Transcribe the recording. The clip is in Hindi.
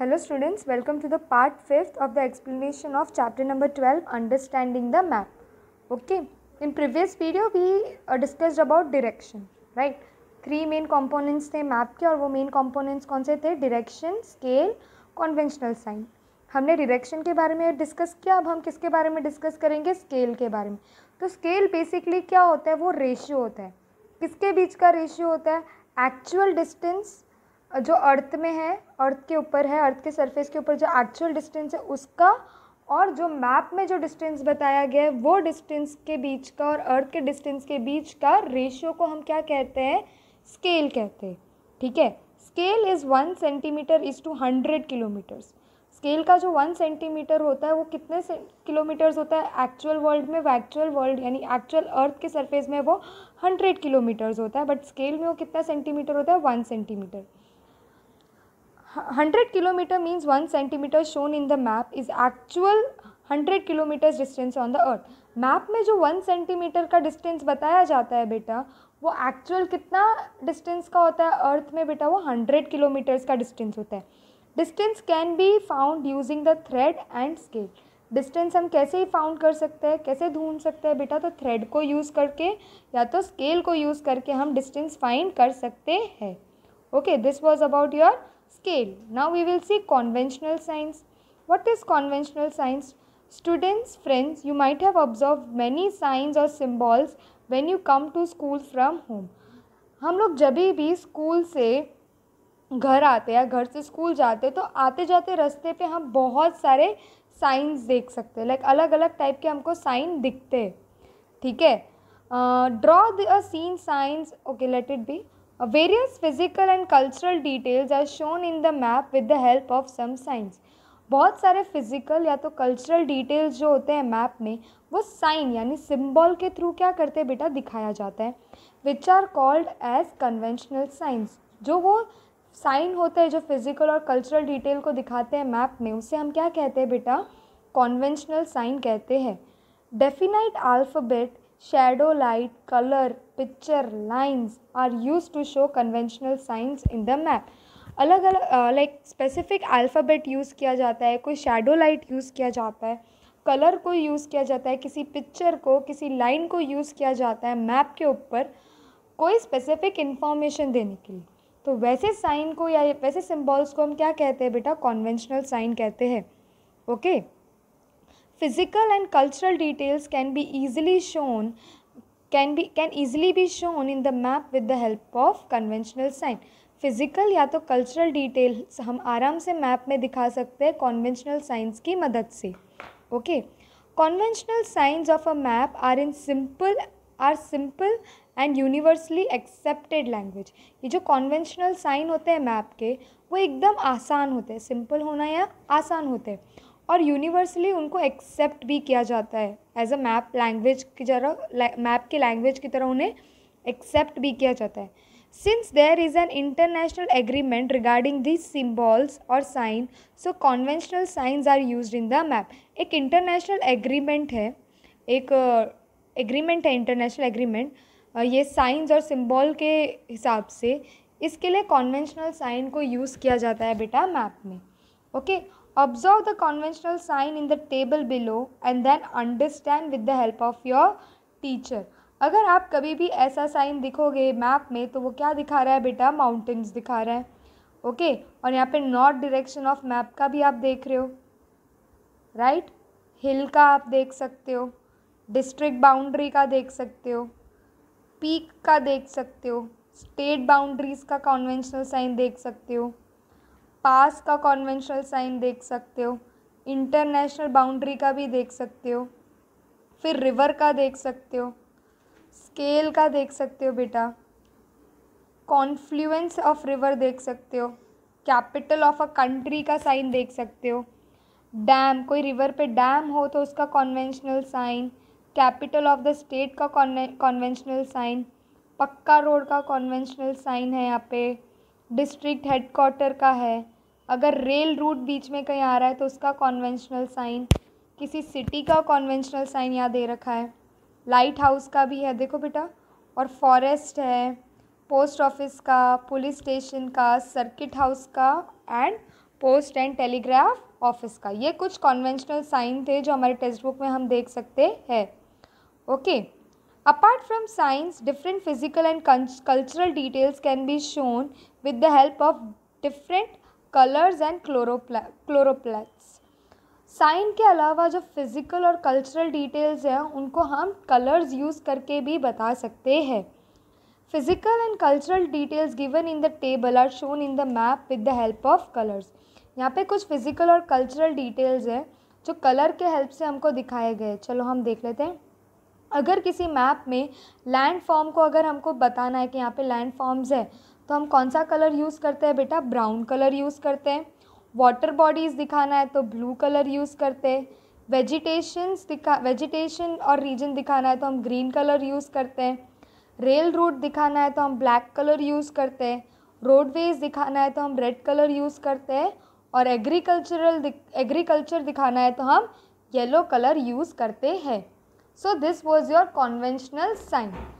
Hello students welcome to the part fifth of the explanation of chapter number twelve understanding the map okay in previous video we discussed about direction right three main components थे मैप के और वो मेन कंपोनेंट्स कौन से थे डायरेक्शन स्केल कॉन्वेंशनल साइन हमने डायरेक्शन के बारे में डिस्कस किया अब हम किसके बारे में डिस्कस करेंगे स्केल के बारे में तो स्केल बेसिकली क्या होता है वो रेशियो होता है किसके बीच का रेशियो होता है एक्चुअल डिस्टेंस जो अर्थ में है अर्थ के ऊपर है अर्थ के सरफेस के ऊपर जो एक्चुअल डिस्टेंस है उसका और जो मैप में जो डिस्टेंस बताया गया है वो डिस्टेंस के बीच का और अर्थ के डिस्टेंस के बीच का रेशियो को हम क्या कहते हैं स्केल कहते हैं ठीक है scale is one centimetre is two hundred kilometres scale का जो वन सेंटीमीटर होता है वो कितने किलोमीटर्स होता है एक्चुअल वर्ल्ड में एक्चुअल वर्ल्ड यानी एक्चुअल अर्थ के सरफेस में वो हंड्रेड किलोमीटर्स होता है बट स्केल में वो कितना सेंटीमीटर होता है one centimetre 100 kilometer means 1 centimeter shown in the map is actual 100 kilometers distance on the earth map में जो 1 सेंटीमीटर का डिस्टेंस बताया जाता है बेटा वो एक्चुअल कितना डिस्टेंस का होता है अर्थ में बेटा वो 100 किलोमीटर्स का डिस्टेंस होता है distance can be found using the thread and scale distance हम कैसे ही फाउंड कर सकते हैं कैसे ढूंढ सकते हैं बेटा तो थ्रेड को यूज़ करके या तो स्केल को यूज़ करके हम डिस्टेंस फाइंड कर सकते हैं okay this was about your scale. Now we will see conventional signs. What is conventional signs? Students, friends, you might have observed many signs or symbols when you come to school from home. हम लोग जब भी स्कूल से घर आते हैं या घर से स्कूल जाते हैं तो आते जाते रास्ते पे हम बहुत सारे साइंस देख सकते हैं लाइक अलग अलग टाइप के हमको साइन दिखते हैं ठीक है draw the scene signs okay let it be various physical and cultural details are shown in the map with the help of some signs बहुत सारे फिजिकल या तो कल्चरल डिटेल्स जो होते हैं मैप में वो साइन यानी सिंबल के थ्रू क्या करते हैं बेटा दिखाया जाता है which are called as conventional signs जो वो साइन होते हैं जो फिजिकल और कल्चरल डिटेल को दिखाते हैं मैप में उसे हम क्या कहते हैं बेटा कॉन्वेंशनल साइन कहते हैं definite alphabet Shadow light, color, picture, lines are used to show conventional signs in the map. अलग अलग लाइक स्पेसिफिक अल्फ़ाबेट यूज़ किया जाता है कोई शेडो लाइट यूज़ किया जाता है कलर को यूज़ किया जाता है किसी पिक्चर को किसी लाइन को यूज़ किया जाता है मैप के ऊपर कोई स्पेसिफिक इन्फॉर्मेशन देने के लिए तो वैसे साइन को या वैसे सिम्बॉल्स को हम क्या कहते हैं बेटा कॉन्वेंशनल साइन कहते हैं okay okay? physical and cultural details can be easily shown can be can easily be shown in the map with the help of conventional sign physical या तो कल्चरल डिटेल्स हम आराम से मैप में दिखा सकते हैं कॉन्वेंशनल साइंस की मदद से okay conventional signs of a map are in simple are simple and universally accepted language ये जो कॉन्वेंशनल साइन होते हैं मैप के वो एकदम आसान होते हैं सिंपल होना या आसान होते हैं और यूनिवर्सली उनको एक्सेप्ट भी किया जाता है एज अ मैप लैंग्वेज की तरह मैप की लैंग्वेज की तरह उन्हें एक्सेप्ट भी किया जाता है since there is an international agreement regarding the symbols और sign so conventional signs are use in the map एक इंटरनेशनल एग्रीमेंट है एक एग्रीमेंट uh, है इंटरनेशनल एग्रीमेंट uh, ये साइंस और सिम्बॉल के हिसाब से इसके लिए कॉन्वेंशनल साइन को यूज़ किया जाता है बेटा मैप में okay okay? Observe the conventional sign in the table below and then understand with the help of your teacher. अगर आप कभी भी ऐसा साइन दिखोगे मैप में तो वो क्या दिखा रहा है बेटा माउंटेन्स दिखा रहा है ओके okay? और यहाँ पे नॉर्थ डायरेक्शन ऑफ मैप का भी आप देख रहे हो राइट right? हिल का आप देख सकते हो डिस्ट्रिक्ट बाउंड्री का देख सकते हो पीक का देख सकते हो स्टेट बाउंड्रीज़ का कॉन्वेंशनल साइन देख सकते हो पास का कॉन्वेंशनल साइन देख सकते हो इंटरनेशनल बाउंड्री का भी देख सकते हो फिर रिवर का देख सकते हो स्केल का देख सकते हो बेटा कॉन्फ्लुएंस ऑफ रिवर देख सकते हो कैपिटल ऑफ अ कंट्री का साइन देख सकते हो डैम कोई रिवर पे डैम हो तो उसका conventional sign capital of the state का कॉन्वेंशनल साइन पक्का रोड का कॉन्वेंशनल साइन है यहाँ पे डिस्ट्रिक्ट हेडक्वार्टर का है अगर रेल रूट बीच में कहीं आ रहा है तो उसका कॉन्वेंशनल साइन किसी सिटी का कॉन्वेंशनल साइन यहाँ दे रखा है लाइट हाउस का भी है देखो बेटा और फॉरेस्ट है पोस्ट ऑफिस का पुलिस स्टेशन का सर्किट हाउस का and post and telegraph office का ये कुछ कॉन्वेंशनल साइन थे जो हमारे टेक्स्ट बुक में हम देख सकते हैं okay apart from signs different physical and cultural details can be shown with the help of different colours and क्लोरोप्ला क्लोरोप्लेट्स साइन के अलावा जो फिज़िकल और कल्चरल डिटेल्स हैं उनको हम कलर्स यूज़ करके भी बता सकते हैं physical and cultural details given in the table are shown in the map with the help of colours यहाँ पे कुछ फिज़िकल और कल्चरल डिटेल्स हैं जो कलर के हेल्प से हमको दिखाए गए चलो हम देख लेते हैं अगर किसी मैप में लैंड फॉर्म को अगर हमको बताना है कि यहाँ पे लैंड फॉर्म्स है तो हम कौन सा कलर यूज़ करते हैं बेटा ब्राउन कलर यूज़ करते हैं वाटर बॉडीज़ दिखाना है तो ब्लू कलर यूज़ करते हैं वेजिटेशंस दिखा वेजिटेशन और रीजन दिखाना है तो हम ग्रीन कलर यूज़ करते हैं रेल रूट दिखाना है तो हम ब्लैक कलर यूज़ करते हैं रोडवेज़ दिखाना है तो हम रेड कलर यूज़ करते हैं और एग्रीकल्चरल दिख, एग्रीकल्चर दिखाना है तो हम येलो कलर यूज़ करते हैं so this was your conventional sign